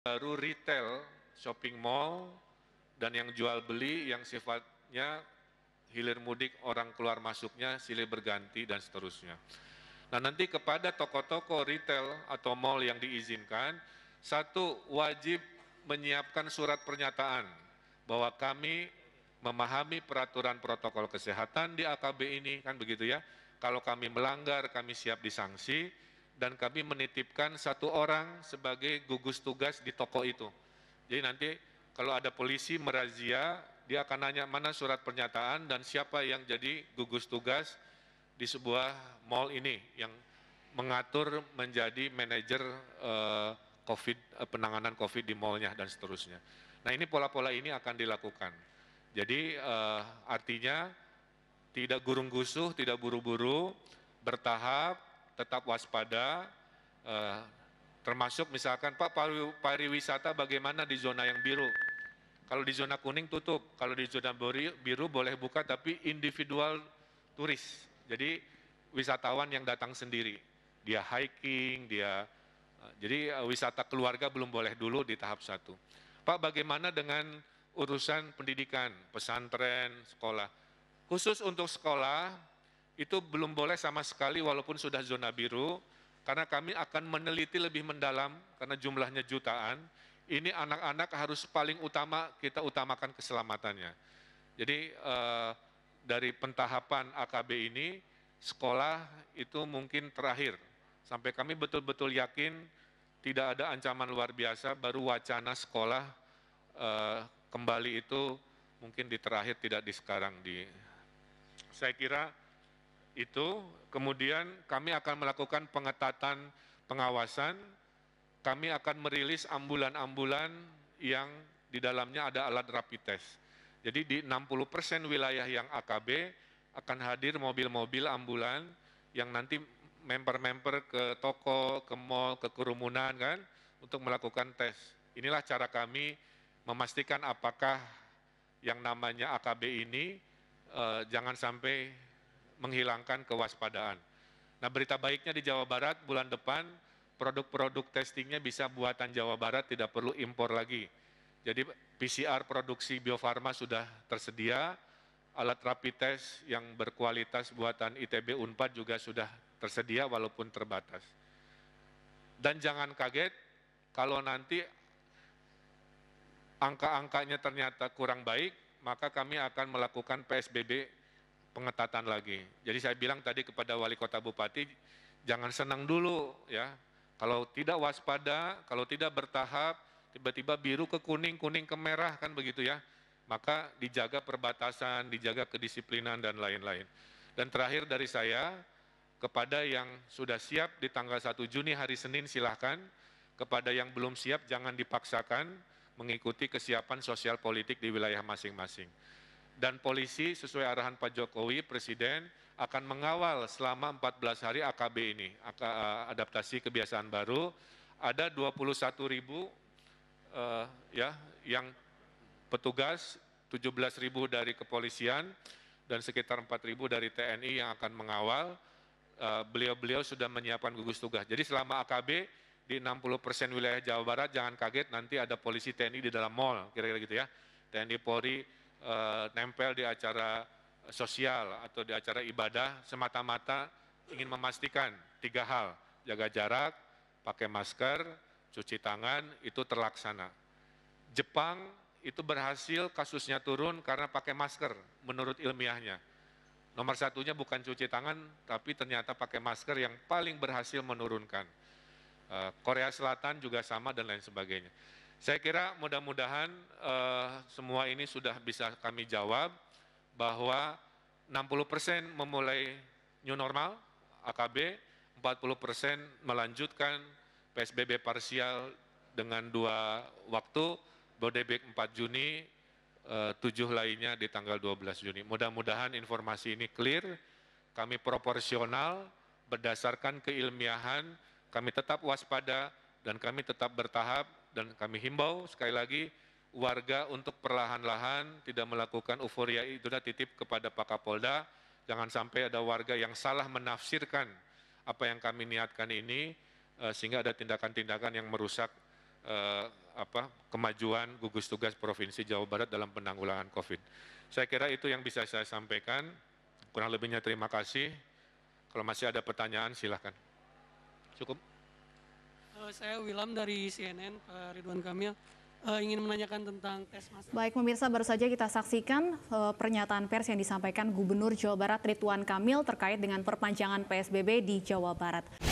baru retail, shopping mall, dan yang jual beli yang sifatnya hilir mudik orang keluar masuknya silih berganti dan seterusnya. Nah nanti kepada toko-toko retail atau mall yang diizinkan, satu wajib menyiapkan surat pernyataan bahwa kami memahami peraturan protokol kesehatan di AKB ini kan begitu ya. Kalau kami melanggar kami siap disanksi, dan kami menitipkan satu orang sebagai gugus tugas di toko itu. Jadi nanti kalau ada polisi merazia, dia akan nanya mana surat pernyataan dan siapa yang jadi gugus tugas di sebuah mall ini yang mengatur menjadi manajer eh, COVID eh, penanganan COVID di mallnya dan seterusnya. Nah ini pola-pola ini akan dilakukan. Jadi eh, artinya tidak gurung gusuh, tidak buru-buru, bertahap, tetap waspada, eh, termasuk misalkan Pak pariwisata bagaimana di zona yang biru. Kalau di zona kuning tutup, kalau di zona biru boleh buka tapi individual turis. Jadi wisatawan yang datang sendiri, dia hiking, dia eh, jadi eh, wisata keluarga belum boleh dulu di tahap satu. Pak bagaimana dengan urusan pendidikan, pesantren, sekolah? Khusus untuk sekolah, itu belum boleh sama sekali walaupun sudah zona biru, karena kami akan meneliti lebih mendalam, karena jumlahnya jutaan, ini anak-anak harus paling utama kita utamakan keselamatannya. Jadi eh, dari pentahapan AKB ini, sekolah itu mungkin terakhir. Sampai kami betul-betul yakin tidak ada ancaman luar biasa, baru wacana sekolah eh, kembali itu mungkin di terakhir, tidak di sekarang. Di, saya kira itu, kemudian kami akan melakukan pengetatan pengawasan, kami akan merilis ambulan-ambulan yang di dalamnya ada alat rapid test. Jadi di 60% wilayah yang AKB akan hadir mobil-mobil ambulan yang nanti member-member ke toko, ke mall, ke kerumunan kan untuk melakukan tes. Inilah cara kami memastikan apakah yang namanya AKB ini eh, jangan sampai menghilangkan kewaspadaan. Nah berita baiknya di Jawa Barat bulan depan produk-produk testingnya bisa buatan Jawa Barat tidak perlu impor lagi. Jadi PCR produksi Bio Farma sudah tersedia, alat rapid test yang berkualitas buatan ITB Unpad juga sudah tersedia walaupun terbatas. Dan jangan kaget kalau nanti angka-angkanya ternyata kurang baik, maka kami akan melakukan PSBB pengetatan lagi. Jadi saya bilang tadi kepada wali kota bupati, jangan senang dulu ya. Kalau tidak waspada, kalau tidak bertahap, tiba-tiba biru ke kuning, kuning ke merah kan begitu ya. Maka dijaga perbatasan, dijaga kedisiplinan dan lain-lain. Dan terakhir dari saya, kepada yang sudah siap di tanggal 1 Juni hari Senin silahkan, kepada yang belum siap jangan dipaksakan mengikuti kesiapan sosial politik di wilayah masing-masing dan polisi sesuai arahan Pak Jokowi Presiden akan mengawal selama 14 hari AKB ini, eh, adaptasi kebiasaan baru. Ada 21 ribu uh, ya yang petugas, 17 ribu dari kepolisian dan sekitar 4 ribu dari TNI yang akan mengawal. Eh, beliau-beliau uh, sudah menyiapkan gugus tugas. Jadi selama AKB di 60 persen wilayah Jawa Barat, jangan kaget nanti ada polisi TNI di dalam mall, kira-kira gitu ya. TNI Polri Eh, nempel di acara sosial atau di acara ibadah semata-mata ingin memastikan tiga hal, jaga jarak, pakai masker, cuci tangan, itu terlaksana. Jepang itu berhasil kasusnya turun karena pakai masker menurut ilmiahnya. Nomor satunya bukan cuci tangan, tapi ternyata pakai masker yang paling berhasil menurunkan. Eh, Korea Selatan juga sama dan lain sebagainya. Saya kira mudah-mudahan uh, semua ini sudah bisa kami jawab bahwa 60% memulai new normal AKB, 40% melanjutkan PSBB parsial dengan dua waktu, Bodebek 4 Juni, eh, uh, 7 lainnya di tanggal 12 Juni. Mudah-mudahan informasi ini clear, kami proporsional, berdasarkan keilmiahan, kami tetap waspada, dan kami tetap bertahap dan kami himbau sekali lagi warga untuk perlahan-lahan tidak melakukan euforia itu dah titip kepada Pak Kapolda jangan sampai ada warga yang salah menafsirkan apa yang kami niatkan ini eh, sehingga ada tindakan-tindakan yang merusak eh, apa kemajuan gugus tugas Provinsi Jawa Barat dalam penanggulangan Covid. Saya kira itu yang bisa saya sampaikan. Kurang lebihnya terima kasih. Kalau masih ada pertanyaan silahkan. Cukup. Eh, saya Wilam dari CNN, Pak Ridwan Kamil. Uh, ingin menanyakan tentang tes masal. Baik pemirsa, baru saja kita saksikan uh, pernyataan pers yang disampaikan Gubernur Jawa Barat Ridwan Kamil terkait dengan perpanjangan PSBB di Jawa Barat.